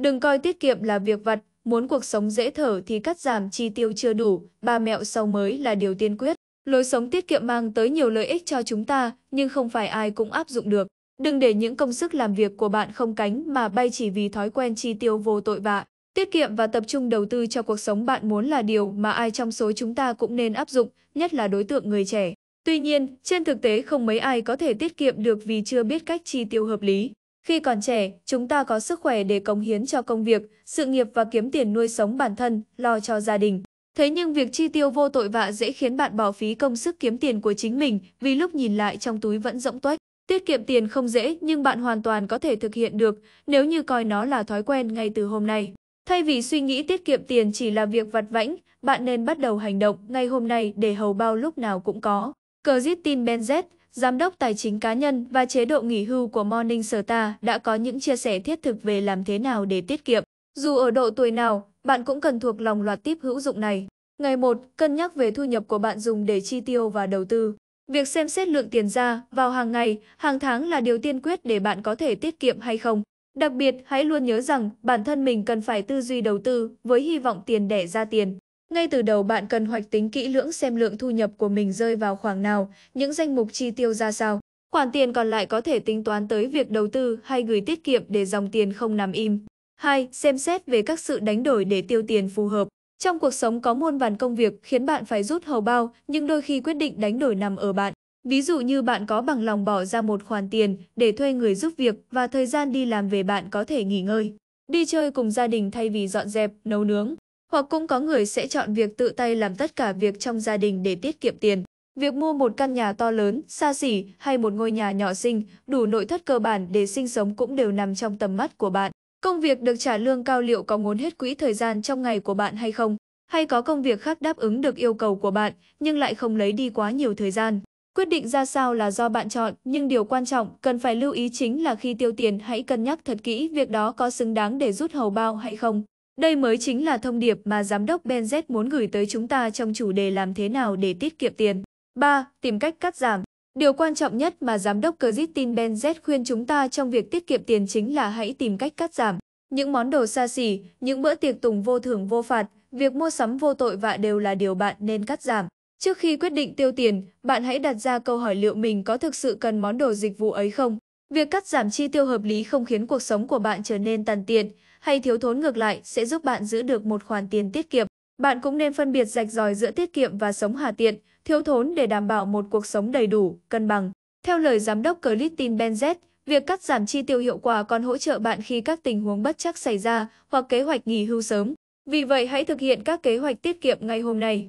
Đừng coi tiết kiệm là việc vặt, muốn cuộc sống dễ thở thì cắt giảm chi tiêu chưa đủ, ba mẹo sau mới là điều tiên quyết. Lối sống tiết kiệm mang tới nhiều lợi ích cho chúng ta, nhưng không phải ai cũng áp dụng được. Đừng để những công sức làm việc của bạn không cánh mà bay chỉ vì thói quen chi tiêu vô tội vạ. Tiết kiệm và tập trung đầu tư cho cuộc sống bạn muốn là điều mà ai trong số chúng ta cũng nên áp dụng, nhất là đối tượng người trẻ. Tuy nhiên, trên thực tế không mấy ai có thể tiết kiệm được vì chưa biết cách chi tiêu hợp lý. Khi còn trẻ, chúng ta có sức khỏe để cống hiến cho công việc, sự nghiệp và kiếm tiền nuôi sống bản thân, lo cho gia đình. Thế nhưng việc chi tiêu vô tội vạ dễ khiến bạn bỏ phí công sức kiếm tiền của chính mình vì lúc nhìn lại trong túi vẫn rỗng tuếch. Tiết kiệm tiền không dễ nhưng bạn hoàn toàn có thể thực hiện được nếu như coi nó là thói quen ngay từ hôm nay. Thay vì suy nghĩ tiết kiệm tiền chỉ là việc vặt vãnh, bạn nên bắt đầu hành động ngay hôm nay để hầu bao lúc nào cũng có. Cờ tin Benzet, Giám đốc Tài chính cá nhân và chế độ nghỉ hưu của Morning Star đã có những chia sẻ thiết thực về làm thế nào để tiết kiệm. Dù ở độ tuổi nào, bạn cũng cần thuộc lòng loạt tip hữu dụng này. Ngày 1. Cân nhắc về thu nhập của bạn dùng để chi tiêu và đầu tư. Việc xem xét lượng tiền ra vào hàng ngày, hàng tháng là điều tiên quyết để bạn có thể tiết kiệm hay không. Đặc biệt, hãy luôn nhớ rằng bản thân mình cần phải tư duy đầu tư với hy vọng tiền đẻ ra tiền. Ngay từ đầu bạn cần hoạch tính kỹ lưỡng xem lượng thu nhập của mình rơi vào khoảng nào, những danh mục chi tiêu ra sao. Khoản tiền còn lại có thể tính toán tới việc đầu tư hay gửi tiết kiệm để dòng tiền không nằm im. 2. Xem xét về các sự đánh đổi để tiêu tiền phù hợp. Trong cuộc sống có muôn vàn công việc khiến bạn phải rút hầu bao, nhưng đôi khi quyết định đánh đổi nằm ở bạn. Ví dụ như bạn có bằng lòng bỏ ra một khoản tiền để thuê người giúp việc và thời gian đi làm về bạn có thể nghỉ ngơi, đi chơi cùng gia đình thay vì dọn dẹp, nấu nướng. Hoặc cũng có người sẽ chọn việc tự tay làm tất cả việc trong gia đình để tiết kiệm tiền. Việc mua một căn nhà to lớn, xa xỉ hay một ngôi nhà nhỏ xinh, đủ nội thất cơ bản để sinh sống cũng đều nằm trong tầm mắt của bạn. Công việc được trả lương cao liệu có muốn hết quỹ thời gian trong ngày của bạn hay không? Hay có công việc khác đáp ứng được yêu cầu của bạn nhưng lại không lấy đi quá nhiều thời gian? Quyết định ra sao là do bạn chọn, nhưng điều quan trọng cần phải lưu ý chính là khi tiêu tiền hãy cân nhắc thật kỹ việc đó có xứng đáng để rút hầu bao hay không. Đây mới chính là thông điệp mà giám đốc Benz muốn gửi tới chúng ta trong chủ đề làm thế nào để tiết kiệm tiền. 3. Tìm cách cắt giảm. Điều quan trọng nhất mà giám đốc Christine Benz khuyên chúng ta trong việc tiết kiệm tiền chính là hãy tìm cách cắt giảm. Những món đồ xa xỉ, những bữa tiệc tùng vô thưởng vô phạt, việc mua sắm vô tội vạ đều là điều bạn nên cắt giảm. Trước khi quyết định tiêu tiền, bạn hãy đặt ra câu hỏi liệu mình có thực sự cần món đồ dịch vụ ấy không? Việc cắt giảm chi tiêu hợp lý không khiến cuộc sống của bạn trở nên tàn tiện hay thiếu thốn ngược lại sẽ giúp bạn giữ được một khoản tiền tiết kiệm. Bạn cũng nên phân biệt rạch ròi giữa tiết kiệm và sống hà tiện, thiếu thốn để đảm bảo một cuộc sống đầy đủ, cân bằng. Theo lời giám đốc Christine Benzet, việc cắt giảm chi tiêu hiệu quả còn hỗ trợ bạn khi các tình huống bất chắc xảy ra hoặc kế hoạch nghỉ hưu sớm. Vì vậy hãy thực hiện các kế hoạch tiết kiệm ngay hôm nay.